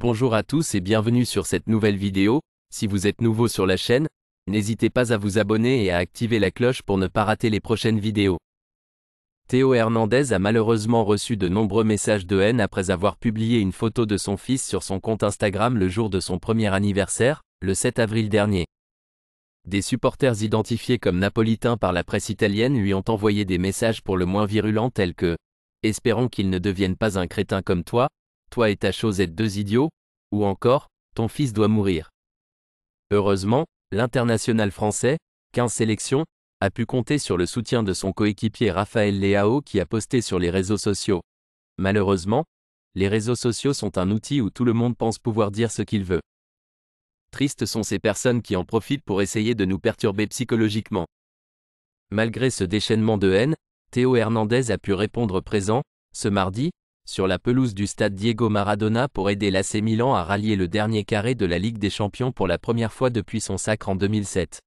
Bonjour à tous et bienvenue sur cette nouvelle vidéo, si vous êtes nouveau sur la chaîne, n'hésitez pas à vous abonner et à activer la cloche pour ne pas rater les prochaines vidéos. Théo Hernandez a malheureusement reçu de nombreux messages de haine après avoir publié une photo de son fils sur son compte Instagram le jour de son premier anniversaire, le 7 avril dernier. Des supporters identifiés comme napolitains par la presse italienne lui ont envoyé des messages pour le moins virulents tels que « Espérons qu'il ne devienne pas un crétin comme toi », toi et ta chose êtes deux idiots, ou encore, ton fils doit mourir. Heureusement, l'international français, 15 sélections, a pu compter sur le soutien de son coéquipier Raphaël Leao qui a posté sur les réseaux sociaux. Malheureusement, les réseaux sociaux sont un outil où tout le monde pense pouvoir dire ce qu'il veut. Tristes sont ces personnes qui en profitent pour essayer de nous perturber psychologiquement. Malgré ce déchaînement de haine, Théo Hernandez a pu répondre présent, ce mardi, sur la pelouse du stade Diego Maradona pour aider l'AC Milan à rallier le dernier carré de la Ligue des Champions pour la première fois depuis son sacre en 2007.